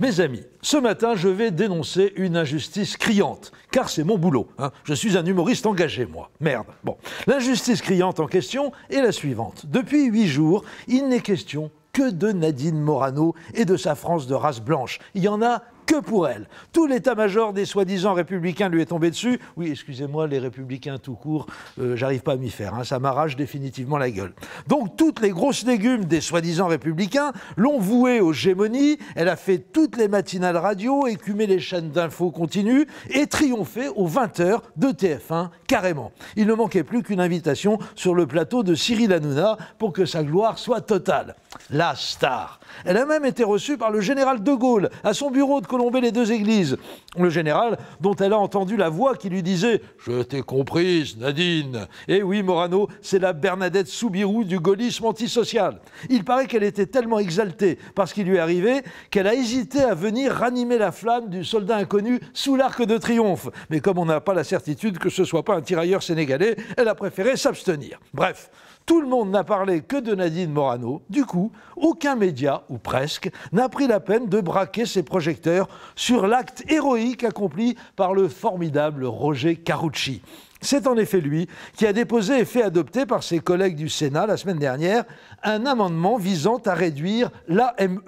Mes amis, ce matin, je vais dénoncer une injustice criante, car c'est mon boulot. Hein. Je suis un humoriste engagé, moi. Merde. Bon. L'injustice criante en question est la suivante. Depuis huit jours, il n'est question que de Nadine Morano et de sa France de race blanche. Il y en a que pour elle. Tout l'état-major des soi-disant républicains lui est tombé dessus. Oui, excusez-moi, les républicains tout court, euh, j'arrive pas à m'y faire, hein. ça m'arrache définitivement la gueule. Donc toutes les grosses légumes des soi-disant républicains l'ont vouée aux gémonies, elle a fait toutes les matinales radio, écumé les chaînes d'infos continues et triomphé aux 20h de TF1 carrément. Il ne manquait plus qu'une invitation sur le plateau de Cyril Hanouna pour que sa gloire soit totale. La star. Elle a même été reçue par le général de Gaulle à son bureau de les deux églises. Le général, dont elle a entendu la voix qui lui disait Je t'ai comprise, Nadine. Et eh oui, Morano, c'est la Bernadette Soubirou du gaullisme antisocial. Il paraît qu'elle était tellement exaltée parce qu'il lui est arrivé qu'elle a hésité à venir ranimer la flamme du soldat inconnu sous l'arc de triomphe. Mais comme on n'a pas la certitude que ce soit pas un tirailleur sénégalais, elle a préféré s'abstenir. Bref, tout le monde n'a parlé que de Nadine Morano. Du coup, aucun média, ou presque, n'a pris la peine de braquer ses projecteurs sur l'acte héroïque accompli par le formidable Roger Carucci. C'est en effet lui qui a déposé et fait adopter par ses collègues du Sénat la semaine dernière un amendement visant à réduire l'AME,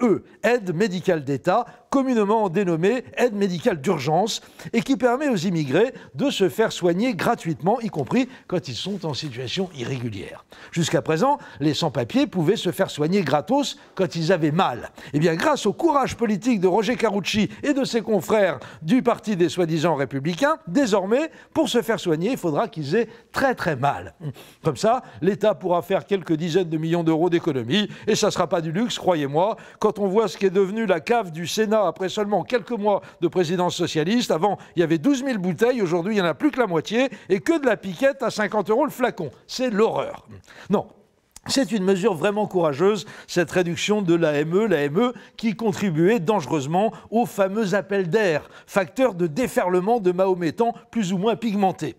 aide médicale d'État, communément dénommée aide médicale d'urgence, et qui permet aux immigrés de se faire soigner gratuitement, y compris quand ils sont en situation irrégulière. Jusqu'à présent, les sans-papiers pouvaient se faire soigner gratos quand ils avaient mal. Eh bien, grâce au courage politique de Roger Carucci et de ses confrères du parti des soi-disant républicains, désormais, pour se faire soigner, faudra qu'ils aient très très mal. Comme ça, l'État pourra faire quelques dizaines de millions d'euros d'économies, et ça ne sera pas du luxe, croyez-moi, quand on voit ce qu'est est devenu la cave du Sénat après seulement quelques mois de présidence socialiste. Avant, il y avait 12 000 bouteilles, aujourd'hui, il n'y en a plus que la moitié, et que de la piquette à 50 euros le flacon. C'est l'horreur. Non, c'est une mesure vraiment courageuse, cette réduction de l'AME, l'AME qui contribuait dangereusement au fameux appel d'air, facteur de déferlement de mahométans plus ou moins pigmentés.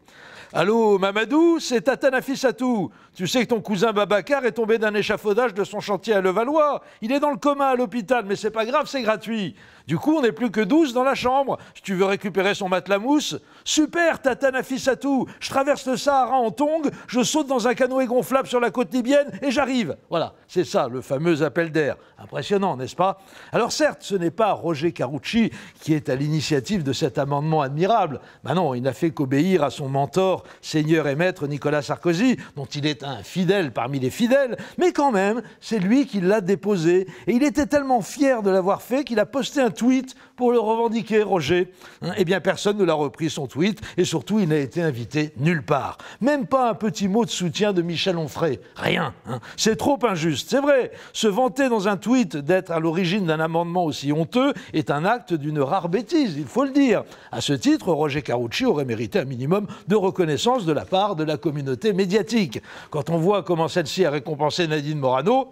Allô, Mamadou, c'est Tatana Satou. Tu sais que ton cousin Babacar est tombé d'un échafaudage de son chantier à Levallois. Il est dans le coma à l'hôpital, mais c'est pas grave, c'est gratuit. Du coup, on n'est plus que douze dans la chambre. Si tu veux récupérer son matelas mousse, super, Tatanafi Satou. Je traverse le Sahara en tongs, je saute dans un canoë gonflable sur la côte libyenne et j'arrive. Voilà, c'est ça, le fameux appel d'air. Impressionnant, n'est-ce pas Alors certes, ce n'est pas Roger Carucci qui est à l'initiative de cet amendement admirable. Ben non, il n'a fait qu'obéir à son mentor seigneur et maître Nicolas Sarkozy, dont il est un fidèle parmi les fidèles, mais quand même, c'est lui qui l'a déposé. Et il était tellement fier de l'avoir fait qu'il a posté un tweet pour le revendiquer, Roger. Hein, eh bien, personne ne l'a repris son tweet, et surtout, il n'a été invité nulle part. Même pas un petit mot de soutien de Michel Onfray. Rien. Hein. C'est trop injuste. C'est vrai, se vanter dans un tweet d'être à l'origine d'un amendement aussi honteux est un acte d'une rare bêtise, il faut le dire. À ce titre, Roger Carucci aurait mérité un minimum de reconnaissance de la part de la communauté médiatique. Quand on voit comment celle-ci a récompensé Nadine Morano,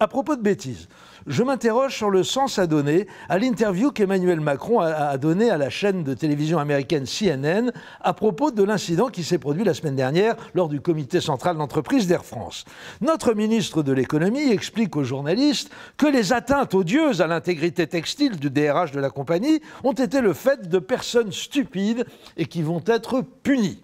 à propos de bêtises, je m'interroge sur le sens à donner à l'interview qu'Emmanuel Macron a, donnée à la chaîne de télévision américaine CNN à propos de l'incident qui s'est produit la semaine dernière lors du comité central d'entreprise d'Air France. Notre ministre de l'économie explique aux journalistes que les atteintes odieuses à l'intégrité textile du DRH de la compagnie ont été le fait de personnes stupides et qui vont être punies.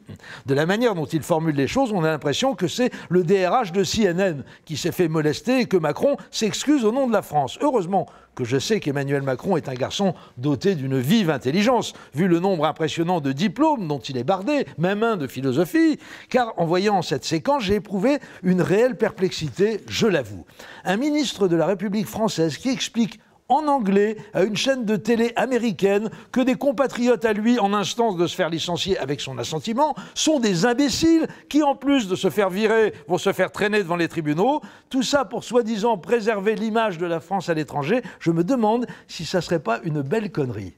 De la manière dont il formule les choses, on a l'impression que c'est le DRH de CNN qui s'est fait molester et que Macron s'excuse au nom de la France. Heureusement que je sais qu'Emmanuel Macron est un garçon doté d'une vive intelligence, vu le nombre impressionnant de diplômes dont il est bardé, même un de philosophie, car en voyant cette séquence, j'ai éprouvé une réelle perplexité, je l'avoue. Un ministre de la République française qui explique en anglais à une chaîne de télé américaine que des compatriotes à lui, en instance de se faire licencier avec son assentiment, sont des imbéciles qui, en plus de se faire virer, vont se faire traîner devant les tribunaux. Tout ça pour soi-disant préserver l'image de la France à l'étranger. Je me demande si ça serait pas une belle connerie.